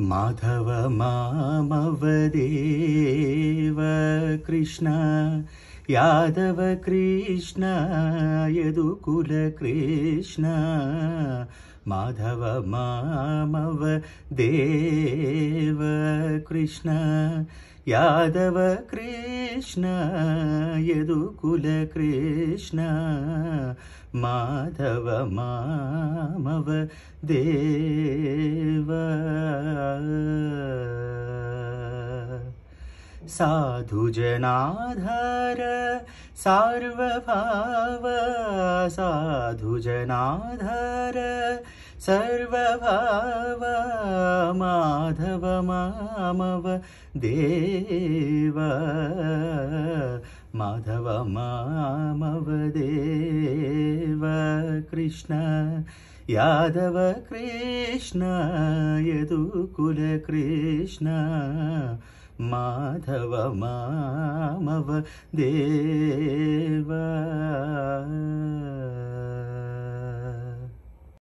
माधव मामवदेव कृष्ण यादव कृष्ण यदुकुल कृष्ण माधव मामव देव कृष्ण यादव कृष्ण यदुकुल कृष्ण माधव मामव देव साधु सार्वभाव साधुजनाधर सर्वभाव माधव मामव देव माधव मामव देव कृष्ण कृष्ण यदुकुल कृष्ण माधव मामव देवा